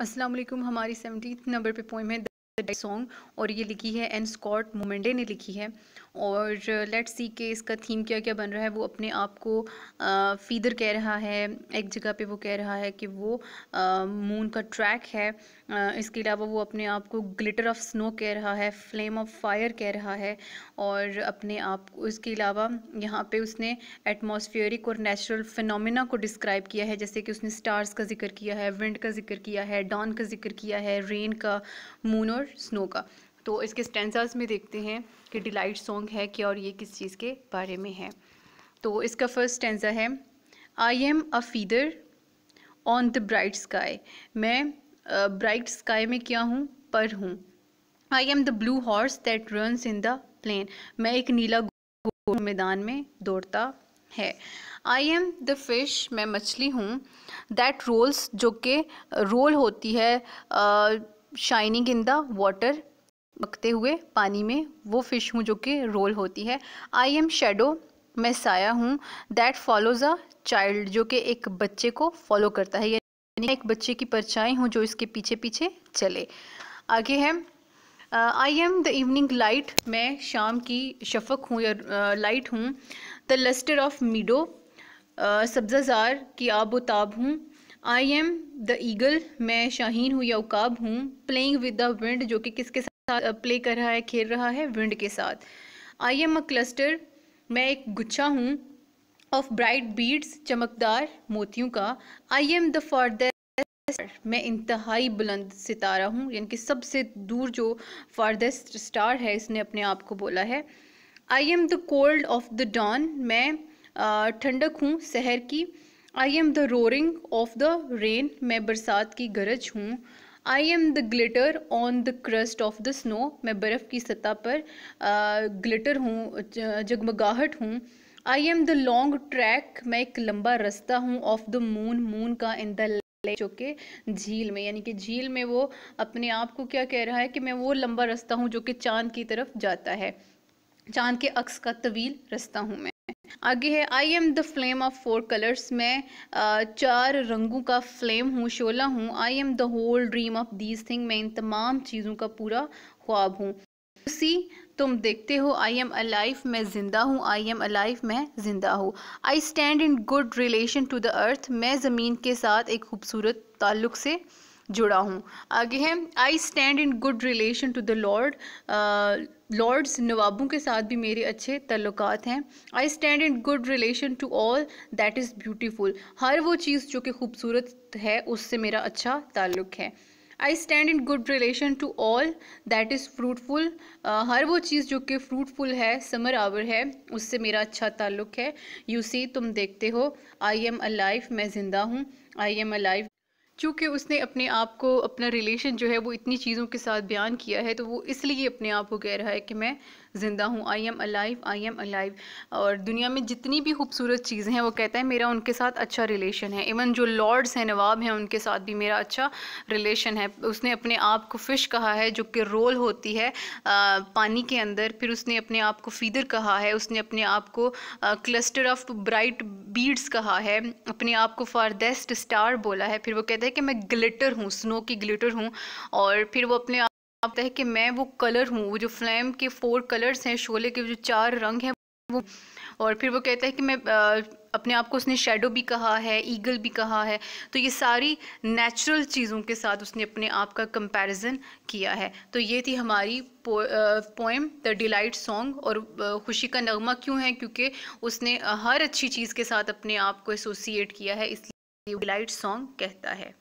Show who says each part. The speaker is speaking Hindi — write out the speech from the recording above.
Speaker 1: असलम हमारी सेवनटीथ नंबर पे पोइम है सॉन्ग और ये लिखी है एन स्कॉट मोमेंडे ने लिखी है और लेट सी के इसका थीम क्या क्या बन रहा है वो अपने आप को फीदर uh, कह रहा है एक जगह पे वो कह रहा है कि वो मून uh, का ट्रैक है आ, uh, इसके अलावा वो अपने आप को ग्लिटर ऑफ स्नो कह रहा है फ्लेम ऑफ फायर कह रहा है और अपने आप उसके इसके अलावा यहाँ पे उसने एटमोसफियरिक और नेचुरल फिनोमिना को डिस्क्राइब किया है जैसे कि उसने स्टार्स का जिक्र किया है विंड का जिक्र किया है डॉन का जिक्र किया है रेन का मून और और स्नो का तो इसके स्टेंसर्स में देखते हैं कि डिलाइट सॉन्ग है क्या और ये किस चीज़ के बारे में है तो इसका फर्स्ट स्टेंसर है I am a feather on the bright sky मैं ब्राइट uh, स्काई में क्या हूँ पर हूँ I am the blue horse that runs in the plain मैं एक नीला मैदान में दौड़ता है आई एम द फिश मैं मछली हूँ दैट रोल्स जो कि रोल होती है uh, shining in the water बकते हुए पानी में वो फिश हूँ जो कि रोल होती है आई एम शेडो मैं साया हूँ दैट फॉलोज अ चाइल्ड जो कि एक बच्चे को फॉलो करता है यानी एक बच्चे की परछाई हूँ जो इसके पीछे पीछे चले आगे है I am the evening light मैं शाम की शफक हूँ या लाइट uh, हूँ द लस्टर ऑफ मीडो सब्जाजार की आब हूँ आई एम द ईगल मैं शाहीन हूँ या उकाब हूँ प्लेइंग विद द विंड जो कि किसके साथ प्ले uh, कर रहा है खेल रहा है विंड के साथ आई एम अ क्लस्टर मैं एक गुच्छा हूँ ऑफ ब्राइट बीड्स चमकदार मोतियों का आई एम द फारदेस्ट मैं इंतहाई बुलंद सितारा हूँ यानी कि सबसे दूर जो फारदेस्ट स्टार है इसने अपने आप को बोला है I am the cold of the dawn मैं uh, ठंडक हूँ शहर की I am the roaring of the rain मैं बरसात की गरज हूँ I am the glitter on the crust of the snow मैं बर्फ़ की सतह पर ग्लिटर हूँ जगमगाहट हूँ I am the long track मैं एक लंबा रास्ता हूँ ऑफ द मून मून का इन द जो कि झील में यानी कि झील में वो अपने आप को क्या कह रहा है कि मैं वो लंबा रास्ता हूँ जो कि चांद की तरफ जाता है चांद के अक्स का तवील रास्ता हूँ मैं आगे है I am the flame of four colours मैं चार रंगों का फ्लेम हूँ शोला हूँ I am the whole dream of these thing मैं इन तमाम चीज़ों का पूरा ख्वाब हूँ सी तुम देखते हो आई एम अलाइफ मैं ज़िंदा हूँ आई एम अलाइफ मैं ज़िंदा हूँ I stand in good relation to the earth मैं ज़मीन के साथ एक खूबसूरत ताल्लुक़ से जुड़ा हूँ आगे है I stand in good relation to the lord lords नवाबों के साथ भी मेरे अच्छे तल्लक हैं I stand in good relation to all that is beautiful हर वो चीज़ जो कि खूबसूरत है उससे मेरा अच्छा ताल्लुक़ है I stand in good relation to all that is fruitful हर वो चीज़ जो कि फ्रूटफुल है समर आवर है उससे मेरा अच्छा ताल्लुक़ है यू सी तुम देखते हो आई एम अ लाइफ मैं ज़िंदा हूँ आई एम अ लाइफ चूँकि उसने अपने आप को अपना रिलेशन जो है वो इतनी चीज़ों के साथ बयान किया है तो वो इसलिए अपने आप को कह रहा है कि मैं ज़िंदा हूँ I am alive I am alive और दुनिया में जितनी भी खूबसूरत चीज़ें हैं वो कहता है मेरा उनके साथ अच्छा रिलेशन है इवन जो लॉर्ड्स हैं नवाब हैं उनके साथ भी मेरा अच्छा रिलेशन है उसने अपने आप को फ़िश कहा है जो कि रोल होती है आ, पानी के अंदर फिर उसने अपने आप को फीदर कहा है उसने अपने आप को क्लस्टर ऑफ ब्राइट बीड्स कहा है अपने आप को फारदेस्ट स्टार बोला है फिर वो कहता કે કે મે ગ્લિટર હું સ્નો કે ગ્લિટર હું ઓર ફિર વો અપને આપ તહે કે મે વો કલર હું વો જો ફ્લેમ કે ફોર કલર્સ હે શોલે કે જો ચાર રંગ હે વો ઓર ફિર વો કહેતા હે કે મે અપને આપ કો ઉસને શેડો ભી કહા હે イー ગલ ભી કહા હે તો યે સારી નેચરલ ચીજો કે સાથ ઉસને અપને આપ કા કમ્પેરીઝન કિયા હે તો યે થી હમારી પોયમ ધ ડिलाइट सॉन्ग ઓર ખુશી કા નગમા ક્યુ હે ક્યોકી ઉસને હર achhi cheez ke saath apne aap ko associate kiya hai delight song कहता है